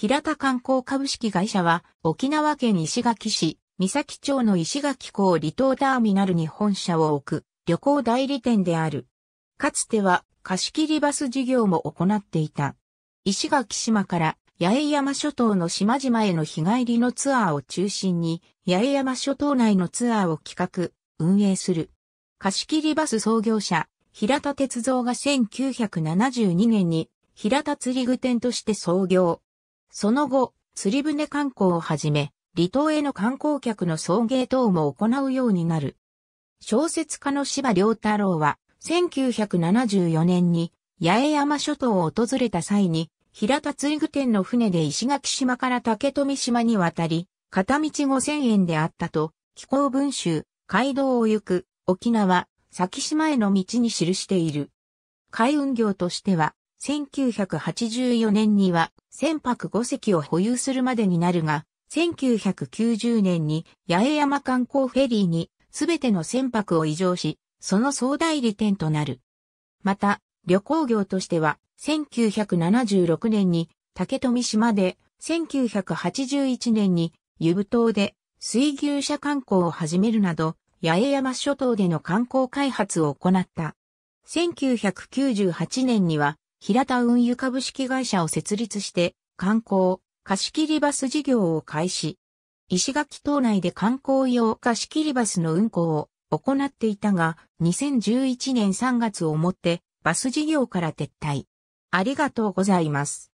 平田観光株式会社は、沖縄県石垣市、三崎町の石垣港離島ターミナルに本社を置く旅行代理店である。かつては貸切バス事業も行っていた。石垣島から八重山諸島の島々への日帰りのツアーを中心に、八重山諸島内のツアーを企画、運営する。貸切バス創業者、平田鉄造が1972年に平田釣具店として創業。その後、釣り船観光をはじめ、離島への観光客の送迎等も行うようになる。小説家の芝良太郎は、1974年に八重山諸島を訪れた際に、平田釣具店の船で石垣島から竹富島に渡り、片道5000円であったと、気候文集、街道を行く、沖縄、先島への道に記している。海運業としては、1984年には、船舶5隻を保有するまでになるが、1990年に八重山観光フェリーにすべての船舶を移乗し、その総代理店となる。また、旅行業としては、1976年に竹富島で、1981年に湯布島で水牛車観光を始めるなど、八重山諸島での観光開発を行った。1998年には平田運輸株式会社を設立して、観光、貸切バス事業を開始。石垣島内で観光用貸切バスの運行を行っていたが、2011年3月をもってバス事業から撤退。ありがとうございます。